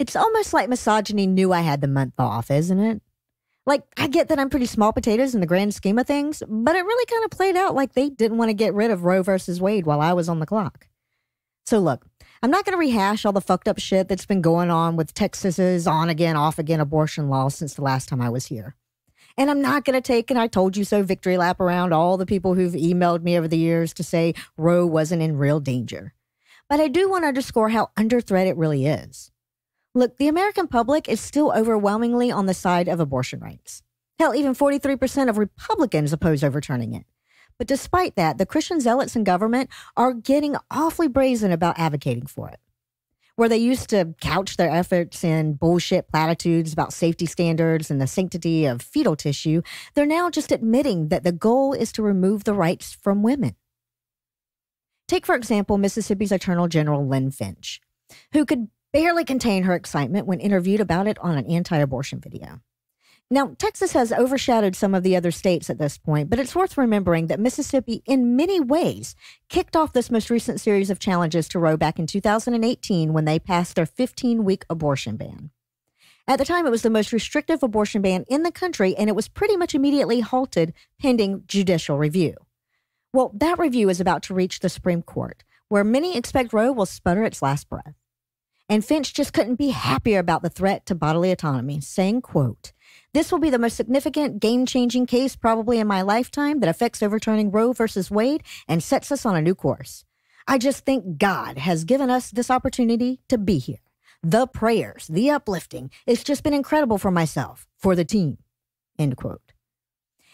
It's almost like misogyny knew I had the month off, isn't it? Like, I get that I'm pretty small potatoes in the grand scheme of things, but it really kind of played out like they didn't want to get rid of Roe versus Wade while I was on the clock. So, look, I'm not going to rehash all the fucked up shit that's been going on with Texas's on again, off again abortion law since the last time I was here. And I'm not going to take an I told you so victory lap around all the people who've emailed me over the years to say Roe wasn't in real danger. But I do want to underscore how under threat it really is. Look, the American public is still overwhelmingly on the side of abortion rights. Hell, even 43% of Republicans oppose overturning it. But despite that, the Christian zealots in government are getting awfully brazen about advocating for it. Where they used to couch their efforts in bullshit platitudes about safety standards and the sanctity of fetal tissue, they're now just admitting that the goal is to remove the rights from women. Take, for example, Mississippi's Attorney General Lynn Finch, who could barely contain her excitement when interviewed about it on an anti abortion video. Now, Texas has overshadowed some of the other states at this point, but it's worth remembering that Mississippi, in many ways, kicked off this most recent series of challenges to Roe back in 2018 when they passed their 15 week abortion ban. At the time, it was the most restrictive abortion ban in the country, and it was pretty much immediately halted pending judicial review. Well, that review is about to reach the Supreme Court, where many expect Roe will sputter its last breath and Finch just couldn't be happier about the threat to bodily autonomy, saying, quote, this will be the most significant game-changing case probably in my lifetime that affects overturning Roe versus Wade and sets us on a new course. I just think God has given us this opportunity to be here. The prayers, the uplifting, it's just been incredible for myself, for the team. End quote.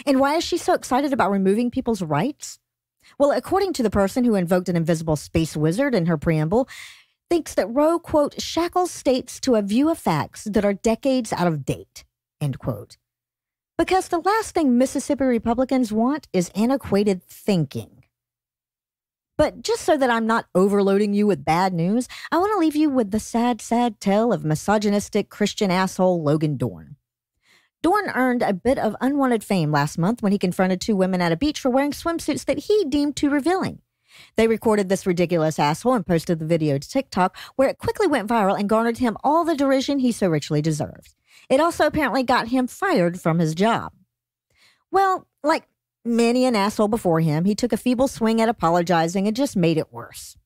And why is she so excited about removing people's rights? Well, according to the person who invoked an invisible space wizard in her preamble, thinks that Roe, quote, shackles states to a view of facts that are decades out of date, end quote. Because the last thing Mississippi Republicans want is antiquated thinking. But just so that I'm not overloading you with bad news, I want to leave you with the sad, sad tale of misogynistic Christian asshole Logan Dorn. Dorn earned a bit of unwanted fame last month when he confronted two women at a beach for wearing swimsuits that he deemed too revealing. They recorded this ridiculous asshole and posted the video to TikTok, where it quickly went viral and garnered him all the derision he so richly deserved. It also apparently got him fired from his job. Well, like many an asshole before him, he took a feeble swing at apologizing and just made it worse.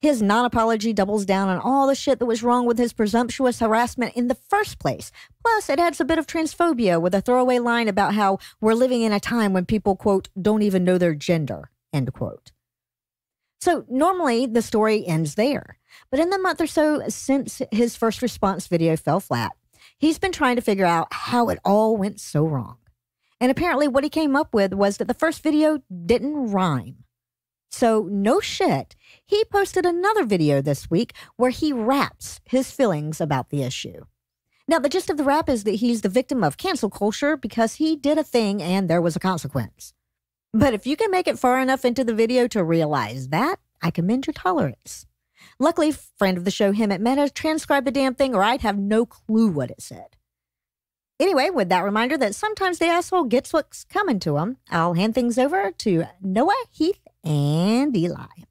His non apology doubles down on all the shit that was wrong with his presumptuous harassment in the first place. Plus, it adds a bit of transphobia with a throwaway line about how we're living in a time when people, quote, don't even know their gender, end quote. So normally the story ends there. But in the month or so since his first response video fell flat, he's been trying to figure out how it all went so wrong. And apparently, what he came up with was that the first video didn't rhyme. So, no shit, he posted another video this week where he raps his feelings about the issue. Now, the gist of the rap is that he's the victim of cancel culture because he did a thing and there was a consequence. But if you can make it far enough into the video to realize that, I commend your tolerance. Luckily, friend of the show, Hemet at Meta, transcribed the damn thing or I'd have no clue what it said. Anyway, with that reminder that sometimes the asshole gets what's coming to him, I'll hand things over to Noah, Heath, and Eli.